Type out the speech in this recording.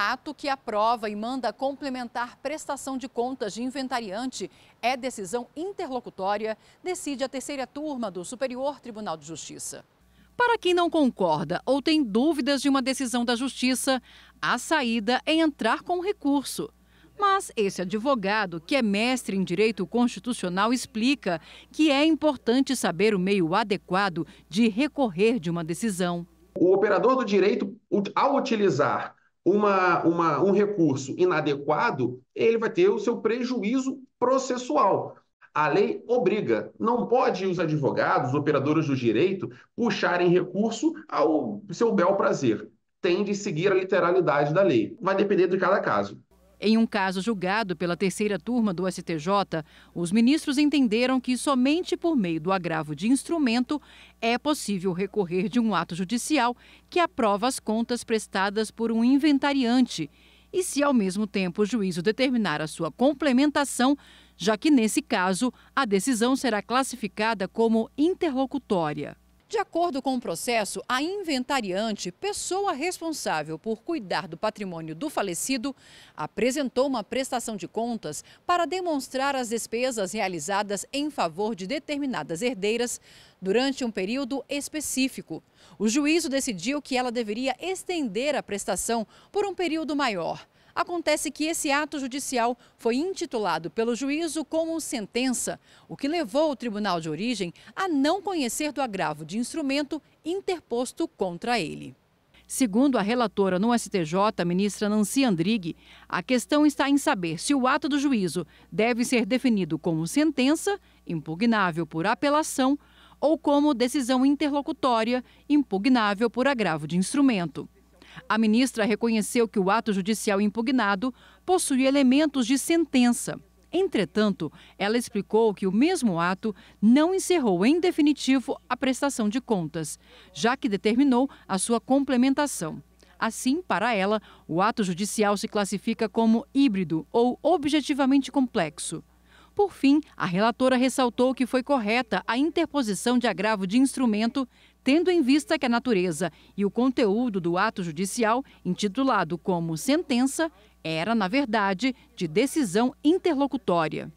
Ato que aprova e manda complementar prestação de contas de inventariante é decisão interlocutória, decide a terceira turma do Superior Tribunal de Justiça. Para quem não concorda ou tem dúvidas de uma decisão da Justiça, a saída é entrar com recurso. Mas esse advogado, que é mestre em direito constitucional, explica que é importante saber o meio adequado de recorrer de uma decisão. O operador do direito, ao utilizar uma, uma, um recurso inadequado, ele vai ter o seu prejuízo processual. A lei obriga, não pode os advogados, operadores do direito, puxarem recurso ao seu bel prazer. Tem de seguir a literalidade da lei. Vai depender de cada caso. Em um caso julgado pela terceira turma do STJ, os ministros entenderam que somente por meio do agravo de instrumento é possível recorrer de um ato judicial que aprova as contas prestadas por um inventariante e se ao mesmo tempo o juízo determinar a sua complementação, já que nesse caso a decisão será classificada como interlocutória. De acordo com o processo, a inventariante, pessoa responsável por cuidar do patrimônio do falecido, apresentou uma prestação de contas para demonstrar as despesas realizadas em favor de determinadas herdeiras durante um período específico. O juízo decidiu que ela deveria estender a prestação por um período maior. Acontece que esse ato judicial foi intitulado pelo juízo como sentença, o que levou o tribunal de origem a não conhecer do agravo de instrumento interposto contra ele. Segundo a relatora no STJ, ministra Nancy Andrighi, a questão está em saber se o ato do juízo deve ser definido como sentença, impugnável por apelação, ou como decisão interlocutória, impugnável por agravo de instrumento. A ministra reconheceu que o ato judicial impugnado possuía elementos de sentença. Entretanto, ela explicou que o mesmo ato não encerrou em definitivo a prestação de contas, já que determinou a sua complementação. Assim, para ela, o ato judicial se classifica como híbrido ou objetivamente complexo. Por fim, a relatora ressaltou que foi correta a interposição de agravo de instrumento, tendo em vista que a natureza e o conteúdo do ato judicial, intitulado como sentença, era, na verdade, de decisão interlocutória.